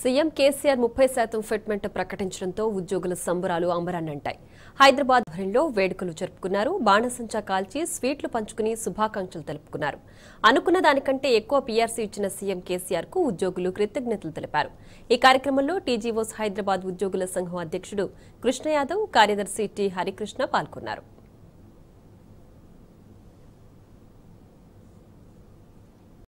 CM KCR ముప్పై శాతం fitment ప్రకటించడంతో ఉద్యోగుల సంబరాలు అంబరాన్నంటాయి హైదరాబాద్ భరిలో వేడుకలు జరుపుకున్నారు బాణసంచా కాల్చి స్వీట్లు పంచుకుని శుభాకాంక్షలు తెలుపుకున్నారు అనుకున్న దానికంటే ఎక్కువ పీఆర్సీ ఇచ్చిన సీఎం కేసీఆర్ కు ఉద్యోగులు కృతజ్ఞతలు తెలిపారు ఈ కార్యక్రమంలో టీజీఓస్ హైదరాబాద్ ఉద్యోగుల సంఘం అధ్యక్షుడు కృష్ణ యాదవ్ కార్యదర్శి టి హరికృష్ణ పాల్గొన్నారు